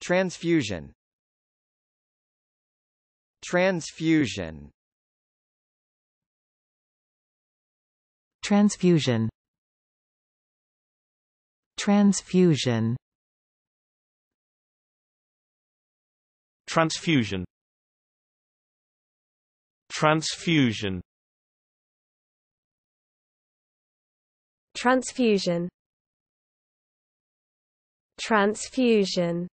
Transfusion Transfusion Transfusion Transfusion Transfusion Transfusion Transfusion Transfusion